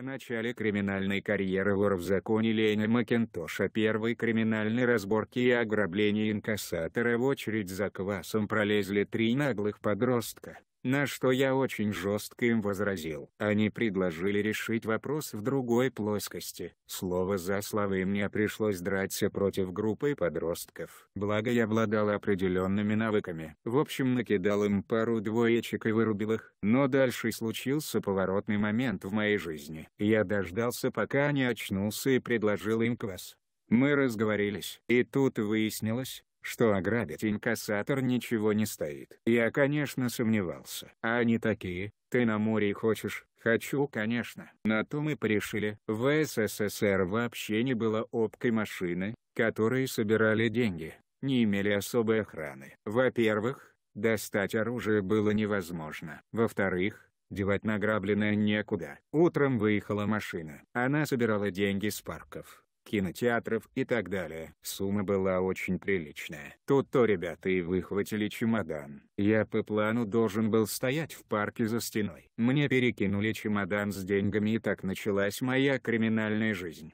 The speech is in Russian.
О начале криминальной карьеры вора в законе Лени Макинтоша первой криминальной разборки и ограблении инкассатора в очередь за квасом пролезли три наглых подростка. На что я очень жестко им возразил. Они предложили решить вопрос в другой плоскости. Слово за слово и мне пришлось драться против группы подростков. Благо я обладал определенными навыками. В общем накидал им пару двоечек и вырубил их. Но дальше случился поворотный момент в моей жизни. Я дождался пока они очнулся и предложил им квас. Мы разговорились. И тут выяснилось, что ограбить? инкассатор ничего не стоит. Я, конечно, сомневался. А они такие, ты на море хочешь? Хочу, конечно. На то мы порешили. В СССР вообще не было опкой машины, которые собирали деньги, не имели особой охраны. Во-первых, достать оружие было невозможно. Во-вторых, Девать награбленное некуда. Утром выехала машина. Она собирала деньги с парков кинотеатров и так далее. Сумма была очень приличная. Тут-то ребята и выхватили чемодан. Я по плану должен был стоять в парке за стеной. Мне перекинули чемодан с деньгами и так началась моя криминальная жизнь.